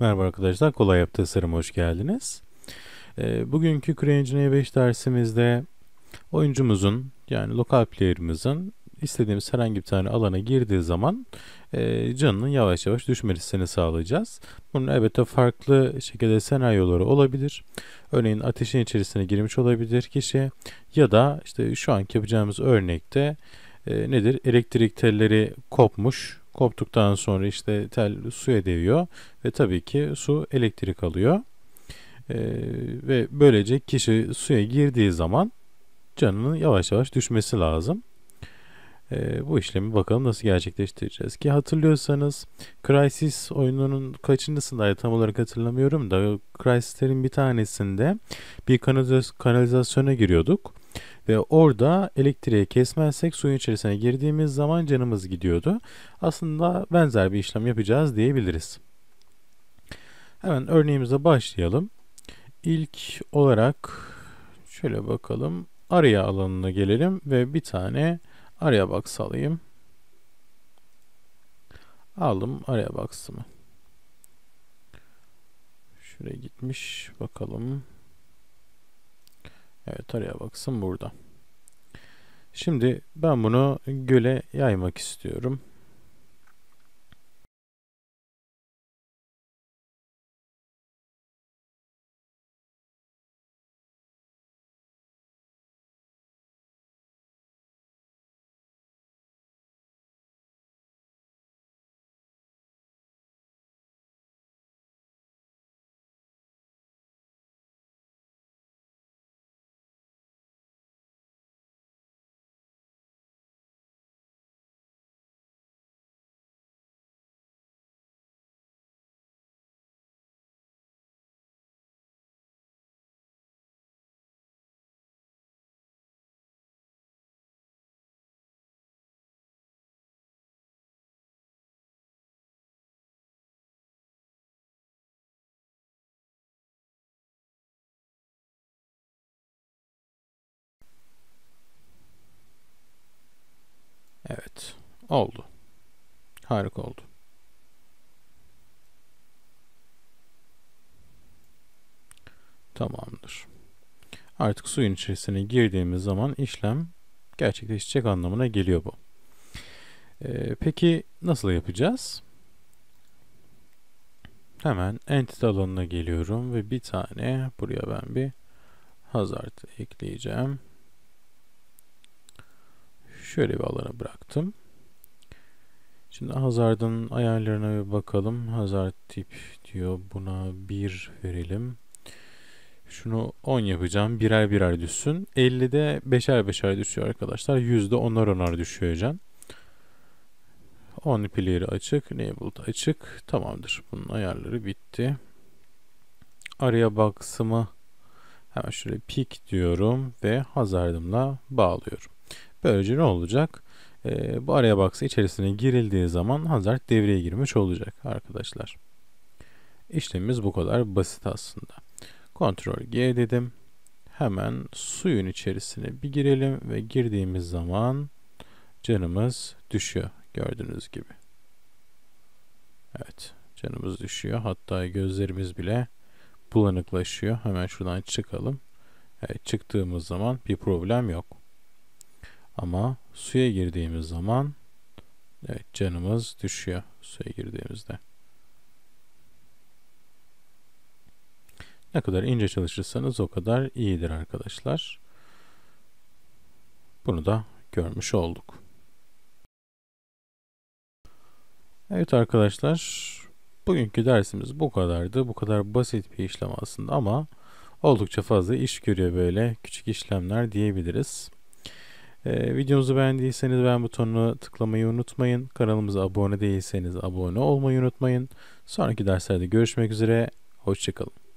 Merhaba arkadaşlar, Kolay Yap Tasarım hoş geldiniz. E, bugünkü CreEngine 5 dersimizde oyuncumuzun yani lokal player'ımızın istediğimiz herhangi bir tane alana girdiği zaman e, canının yavaş yavaş düşmesini sağlayacağız. Bunun elbette farklı şekilde senaryoları olabilir. Örneğin ateşin içerisine girmiş olabilir kişi ya da işte şu an yapacağımız örnekte e, nedir elektrik telleri kopmuş Koptuktan sonra işte tel suya deviyor ve tabii ki su elektrik alıyor. Ee, ve böylece kişi suya girdiği zaman canının yavaş yavaş düşmesi lazım. Ee, bu işlemi bakalım nasıl gerçekleştireceğiz ki hatırlıyorsanız Crysis oyununun kaçıncısındaydı tam olarak hatırlamıyorum da Crysis'lerin bir tanesinde bir kanalizasyona giriyorduk ve orada elektriği kesmezsek suyun içerisine girdiğimiz zaman canımız gidiyordu. Aslında benzer bir işlem yapacağız diyebiliriz. Hemen örneğimize başlayalım. İlk olarak şöyle bakalım. arya alanına gelelim ve bir tane arya box alayım. Aldım araya box'ımı. Şuraya gitmiş. Bakalım. Evet araya baksın burada. Şimdi ben bunu göle yaymak istiyorum. Evet. Oldu. Harika oldu. Tamamdır. Artık suyun içerisine girdiğimiz zaman işlem gerçekleşecek anlamına geliyor bu. Ee, peki nasıl yapacağız? Hemen entity alanına geliyorum ve bir tane buraya ben bir hazard ekleyeceğim şöyle bir alana bıraktım. Şimdi Hazard'ın ayarlarına bir bakalım. Hazard tip diyor. Buna 1 verelim. Şunu 10 yapacağım. Birer birer düşsün. 50'de beşer beşer düşüyor arkadaşlar. %10'ar onar onar düşüyor hocam. 10 player'ı açık. Enabled açık. Tamamdır. Bunun ayarları bitti. Araya box'ımı hemen şuraya pick diyorum ve hazardımla bağlıyorum. Böylece ne olacak? E, bu araya box içerisine girildiği zaman Hazard devreye girmiş olacak arkadaşlar. İşlemimiz bu kadar basit aslında. Ctrl G dedim. Hemen suyun içerisine bir girelim ve girdiğimiz zaman canımız düşüyor gördüğünüz gibi. Evet canımız düşüyor. Hatta gözlerimiz bile bulanıklaşıyor. Hemen şuradan çıkalım. Evet, çıktığımız zaman bir problem yok. Ama suya girdiğimiz zaman evet canımız düşüyor suya girdiğimizde. Ne kadar ince çalışırsanız o kadar iyidir arkadaşlar. Bunu da görmüş olduk. Evet arkadaşlar bugünkü dersimiz bu kadardı. Bu kadar basit bir işlem aslında ama oldukça fazla iş görüyor böyle küçük işlemler diyebiliriz. Ee, videomuzu beğendiyseniz beğen butonuna tıklamayı unutmayın. Kanalımıza abone değilseniz abone olmayı unutmayın. Sonraki derslerde görüşmek üzere. Hoşçakalın.